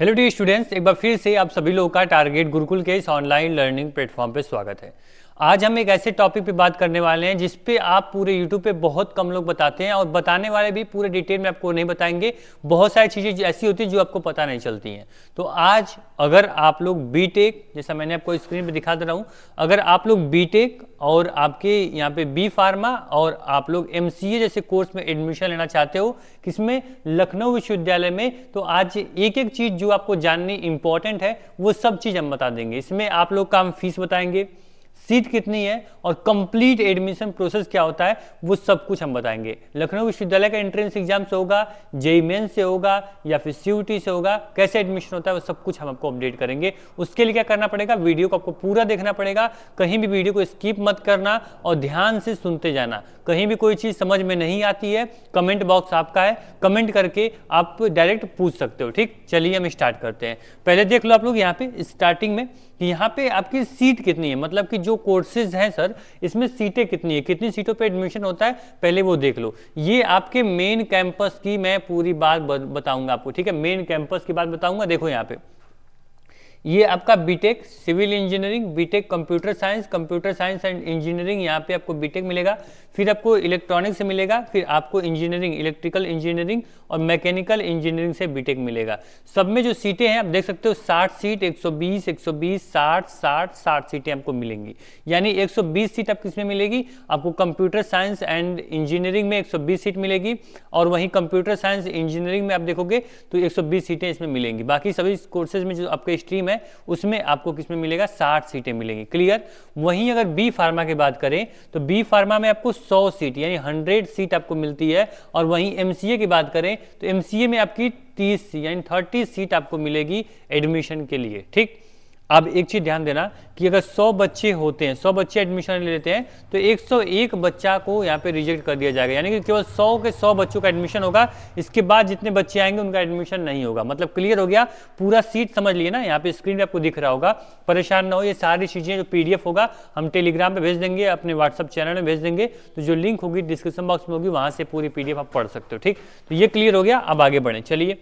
hello D students एक बार फिर से आप सभी लोगों का टारगेट गुरुकुल के इस ऑनलाइन लर्निंग प्लेटफॉर्म पर स्वागत है आज हम एक ऐसे टॉपिक पे बात करने वाले हैं जिस पे आप पूरे यूट्यूब पे बहुत कम लोग बताते हैं और बताने वाले भी पूरे डिटेल में आपको नहीं बताएंगे बहुत सारी चीज़ें ऐसी होती हैं जो आपको पता नहीं चलती हैं तो आज अगर आप लोग बी जैसा मैंने आपको स्क्रीन पर दिखा दे रहा हूँ अगर आप लोग बी और आपके यहाँ पे बी फार्मा और आप लोग एम जैसे कोर्स में एडमिशन लेना चाहते हो किसमें लखनऊ विश्वविद्यालय में तो आज एक एक चीज़ जो आपको जाननी इम्पॉर्टेंट है वो सब चीज़ हम बता देंगे इसमें आप लोग का हम फीस बताएंगे सीट कितनी है और कंप्लीट एडमिशन प्रोसेस क्या होता है वो सब कुछ हम बताएंगे लखनऊ विश्वविद्यालय का एंट्रेंस एग्जाम से होगा जेई मेन से होगा या फिर सीयूटी से होगा कैसे एडमिशन होता है वो सब कुछ हम आपको अपडेट करेंगे उसके लिए क्या करना पड़ेगा वीडियो को आपको पूरा देखना पड़ेगा कहीं भी वीडियो को स्किप मत करना और ध्यान से सुनते जाना कहीं भी कोई चीज़ समझ में नहीं आती है कमेंट बॉक्स आपका है कमेंट करके आप डायरेक्ट पूछ सकते हो ठीक चलिए हम स्टार्ट करते हैं पहले देख लो आप लोग यहाँ पे स्टार्टिंग में कि यहाँ पे आपकी सीट कितनी है मतलब कि जो कोर्सेज हैं सर इसमें सीटें कितनी है कितनी सीटों पे एडमिशन होता है पहले वो देख लो ये आपके मेन कैंपस की मैं पूरी बात बताऊंगा आपको ठीक है मेन कैंपस की बात बताऊंगा देखो यहाँ पे ये आपका BTech civil engineering BTech computer science computer science and engineering यहाँ पे आपको बीटेक मिलेगा फिर आपको इलेक्ट्रॉनिक्स से मिलेगा फिर आपको इंजीनियरिंग इलेक्ट्रिकल इंजीनियरिंग और मैकेनिकल इंजीनियरिंग से बीटेक मिलेगा सब में जो सीटें हैं आप देख सकते हो 60 सीट 120 120 60 साठ 60 सीटें आपको मिलेंगी यानी बीस सीट आप किस में मिलेगी आपको कंप्यूटर साइंस एंड इंजीनियरिंग में बीस सीट मिलेगी और वहीं कंप्यूटर साइंस इंजीनियरिंग में आप देखोगे तो बीस सीटें इसमें मिलेंगी बाकी सभी कोर्सेज में जो आपके स्ट्रीम है है उसमें आपको किसमें मिलेगा साठ सीटें मिलेंगी क्लियर वहीं अगर बी फार्मा की बात करें तो बी फार्मा में आपको सौ सीट यानी हंड्रेड सीट आपको मिलती है और वहीं एम की बात करें तो एम में आपकी तीस यानी थर्टी सीट आपको मिलेगी एडमिशन के लिए ठीक अब एक चीज ध्यान देना कि अगर 100 बच्चे होते हैं 100 बच्चे एडमिशन ले लेते हैं तो 101 बच्चा को यहाँ पे रिजेक्ट कर दिया जाएगा यानी कि केवल 100 के 100 बच्चों का एडमिशन होगा इसके बाद जितने बच्चे आएंगे उनका एडमिशन नहीं होगा मतलब क्लियर हो गया पूरा सीट समझ लिए ना यहाँ पे स्क्रीन पे आपको दिख रहा होगा परेशान ना हो ये सारी चीजें जो पीडीएफ होगा हम टेलीग्राम पे भेज देंगे अपने व्हाट्सअप चैनल में भेज देंगे तो जो लिंक होगी डिस्क्रिप्शन बॉक्स में होगी वहां से पूरी पीडीएफ आप पढ़ सकते हो ठीक तो ये क्लियर हो गया अब आगे बढ़े चलिए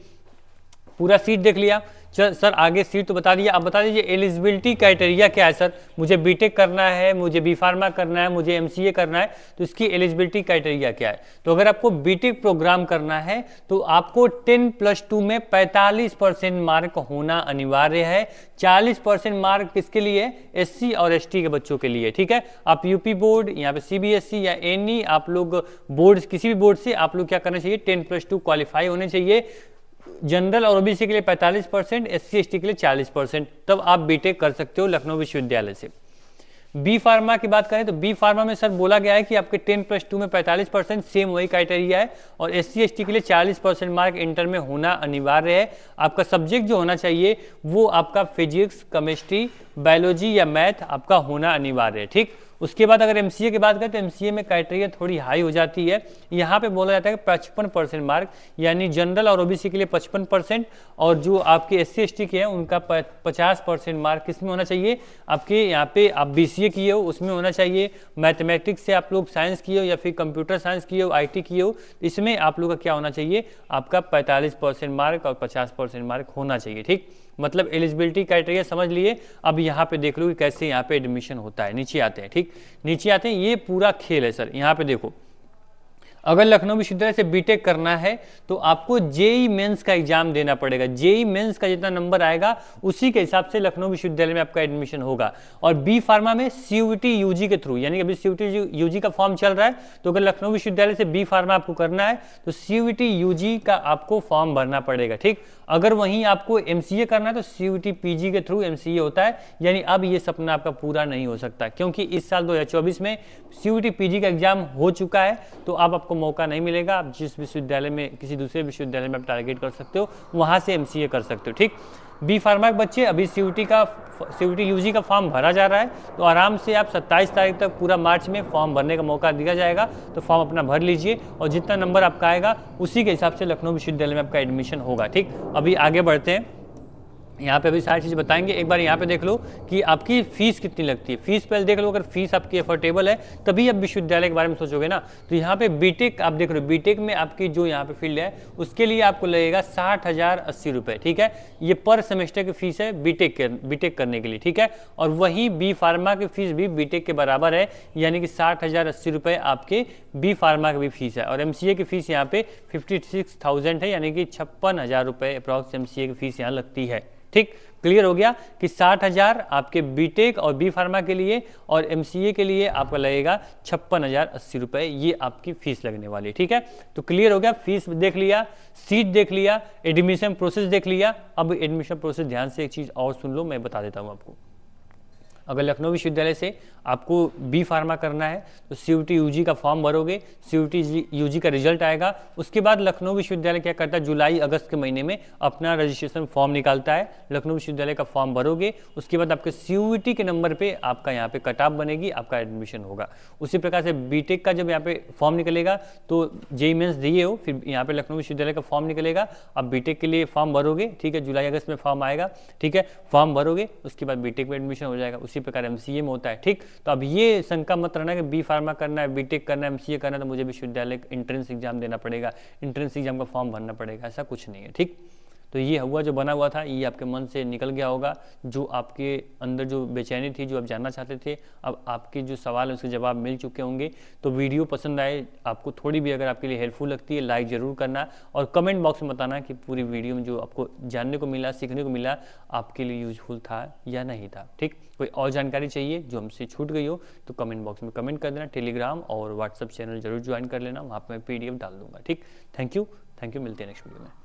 पूरा सीट देख लिया चल सर आगे सीट तो बता दीजिए आप बता दीजिए एलिजिबिलिटी क्राइटेरिया क्या है सर मुझे बीटेक करना है मुझे बी फार्मा करना है मुझे एमसीए करना है तो इसकी एलिजिबिलिटी क्राइटेरिया क्या है तो अगर आपको बीटेक प्रोग्राम करना है तो आपको 10 प्लस टू में 45 परसेंट मार्क होना अनिवार्य है 40 परसेंट मार्क किसके लिए एस और एस के बच्चों के लिए ठीक है आप यूपी बोर्ड यहाँ पे सी e या एनी e, आप लोग बोर्ड किसी भी बोर्ड से आप लोग क्या करना चाहिए टेन प्लस टू क्वालिफाई होने चाहिए जनरल और ओबीसी के लिए 45 परसेंट एस सी के लिए 40 परसेंट तब आप बीटेक कर सकते हो लखनऊ विश्वविद्यालय से बी फार्मा की बात करें तो बी फार्मा में सर बोला गया है कि आपके 10 प्लस टू में 45 परसेंट सेम वही क्राइटेरिया है और एस सी के लिए 40 परसेंट मार्क इंटर में होना अनिवार्य है आपका सब्जेक्ट जो होना चाहिए वो आपका फिजिक्स केमिस्ट्री बायोलॉजी या मैथ आपका होना अनिवार्य है ठीक उसके बाद अगर एम की बात करें तो एम में क्राइटेरिया थोड़ी हाई हो जाती है यहाँ पे बोला जाता है पचपन परसेंट मार्क यानी जनरल और ओबीसी के लिए पचपन परसेंट और जो आपके एस सी के हैं उनका पचास परसेंट मार्क किसमें होना चाहिए आपके यहाँ पे आप बी किए हो उसमें होना चाहिए मैथमेटिक्स से आप लोग साइंस किए हो या फिर कंप्यूटर साइंस किए हो आई किए हो इसमें आप लोग का क्या होना चाहिए आपका पैंतालीस मार्क और पचास मार्क होना चाहिए ठीक मतलब एलिजिबिलिटी क्राइटेरिया समझ लिए अब यहाँ पे देख लो कि कैसे यहाँ पे एडमिशन होता है नीचे आते हैं ठीक नीचे आते हैं ये पूरा खेल है सर यहाँ पे देखो अगर लखनऊ विश्वविद्यालय से बीटेक करना है तो आपको जेई मेंस e का एग्जाम देना पड़ेगा जेई मेंस e का जितना नंबर आएगा उसी के हिसाब से लखनऊ विश्वविद्यालय में आपका एडमिशन होगा और बी फार्मा में सीयूटी यूजी के थ्रू यानी अभी सीयूटी यूजी का फॉर्म चल रहा है तो अगर लखनऊ विश्वविद्यालय से बी फार्मा आपको करना है तो सीयूटी यूजी का आपको फॉर्म भरना पड़ेगा ठीक अगर वहीं आपको एमसीए करना है तो सीयूटी पीजी के थ्रू एमसीए होता है यानी अब यह सपना आपका पूरा नहीं हो सकता क्योंकि इस साल दो में सीयूटी पीजी का एग्जाम हो चुका है तो आप आपको मौका नहीं मिलेगा आप जिस विश्वविद्यालय में किसी दूसरे विश्वविद्यालय में आप टारगेट कर सकते हो वहाँ से एम कर सकते हो ठीक बी फार्मा के बच्चे अभी सी का सी यू का फॉर्म भरा जा रहा है तो आराम से आप 27 तारीख तक पूरा मार्च में फॉर्म भरने का मौका दिया जाएगा तो फॉर्म अपना भर लीजिए और जितना नंबर आपका आएगा उसी के हिसाब से लखनऊ विश्वविद्यालय में आपका एडमिशन होगा ठीक अभी आगे बढ़ते हैं यहाँ पे अभी सारी चीज़ बताएंगे एक बार यहाँ पे देख लो कि आपकी फीस कितनी लगती है फीस पहले देख लो अगर फीस आपकी अफोर्डेबल है तभी आप विश्वविद्यालय के बारे में सोचोगे ना तो यहाँ पे बीटेक आप देख लो बीटेक में आपकी जो यहाँ पे फील्ड है उसके लिए आपको लगेगा साठ हजार अस्सी रुपये ठीक है ये पर सेमेस्टर की फीस है बीटेक के बीटेक करने के लिए ठीक है और वहीं बी फार्मा की फीस भी बीटेक के बराबर है यानी कि साठ हजार अस्सी रुपये आपके बी फार्मा की भी फीस है और एम की फीस यहाँ पे फिफ्टी है यानी कि छप्पन हजार रुपये अप्रॉक्स एम की फीस यहाँ लगती है ठीक क्लियर हो गया कि साठ हजार आपके बीटेक और बी फार्मा के लिए और एमसीए के लिए आपका लगेगा छप्पन हजार अस्सी रुपए ये आपकी फीस लगने वाली ठीक है तो क्लियर हो गया फीस देख लिया सीट देख लिया एडमिशन प्रोसेस देख लिया अब एडमिशन प्रोसेस ध्यान से एक चीज़ और सुन लो मैं बता देता हूं आपको अगर लखनऊ विश्वविद्यालय से आपको बी फार्मा करना है तो C U T U G का फॉर्म भरोगे C U T U G का रिजल्ट आएगा उसके बाद लखनऊ विश्वविद्यालय क्या करता है जुलाई अगस्त के महीने में अपना रजिस्ट्रेशन फॉर्म निकालता है लखनऊ विश्वविद्यालय का फॉर्म भरोगे उसके बाद आपके सी यू टी के नंबर पर आपका यहाँ पे कट ऑफ बनेगी आपका एडमिशन होगा उसी प्रकार से बी टेक का जब यहाँ पे फॉर्म निकलेगा तो जेई मेन्स दिए हो फिर यहाँ पे लखनऊ विश्वविद्यालय का फॉर्म निकलेगा आप बीटेक के लिए फॉर्म भरोगे ठीक है जुलाई अगस्त में फॉर्म आएगा ठीक है फॉर्म भरोगे उसके बाद बीटेक में एडमिशन हो जाएगा उसी प्रकार एम में होता है ठीक तो अब ये शंका मत रहना कि बी फार्मा करना है बी करना है एम करना है तो मुझे विश्वविद्यालय एंट्रेंस एग्जाम देना पड़ेगा एंट्रेंस एग्जाम का फॉर्म भरना पड़ेगा ऐसा कुछ नहीं है ठीक तो ये हुआ जो बना हुआ था ये आपके मन से निकल गया होगा जो आपके अंदर जो बेचैनी थी जो आप जानना चाहते थे अब आपके जो सवाल है उसके जवाब मिल चुके होंगे तो वीडियो पसंद आए आपको थोड़ी भी अगर आपके लिए हेल्पफुल लगती है लाइक ज़रूर करना और कमेंट बॉक्स में बताना कि पूरी वीडियो में जो आपको जानने को मिला सीखने को मिला आपके लिए यूजफुल था या नहीं था ठीक कोई और जानकारी चाहिए जो हमसे छूट गई हो तो कमेंट बॉक्स में कमेंट कर देना टेलीग्राम और व्हाट्सअप चैनल जरूर ज्वाइन कर लेना वहाँ पर मैं पी डाल दूंगा ठीक थैंक यू थैंक यू मिलते हैं नेक्स्ट वीडियो में